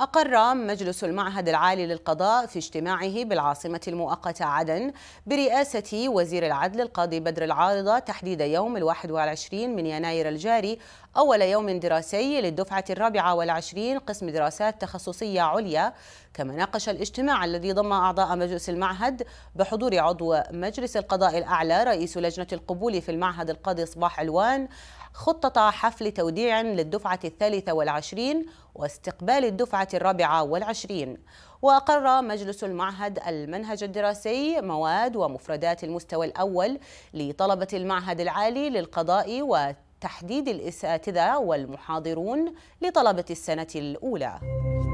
أقر مجلس المعهد العالي للقضاء في اجتماعه بالعاصمة المؤقتة عدن برئاسة وزير العدل القاضي بدر العارضة تحديد يوم الواحد والعشرين من يناير الجاري أول يوم دراسي للدفعة الرابعة والعشرين قسم دراسات تخصصية عليا كما ناقش الاجتماع الذي ضم أعضاء مجلس المعهد بحضور عضو مجلس القضاء الأعلى رئيس لجنة القبول في المعهد القاضي صباح علوان خطة حفل توديع للدفعة الثالثة والعشرين واستقبال الدفعة الرابعة والعشرين وأقر مجلس المعهد المنهج الدراسي مواد ومفردات المستوى الأول لطلبة المعهد العالي للقضاء وتحديد الأساتذة والمحاضرون لطلبة السنة الأولى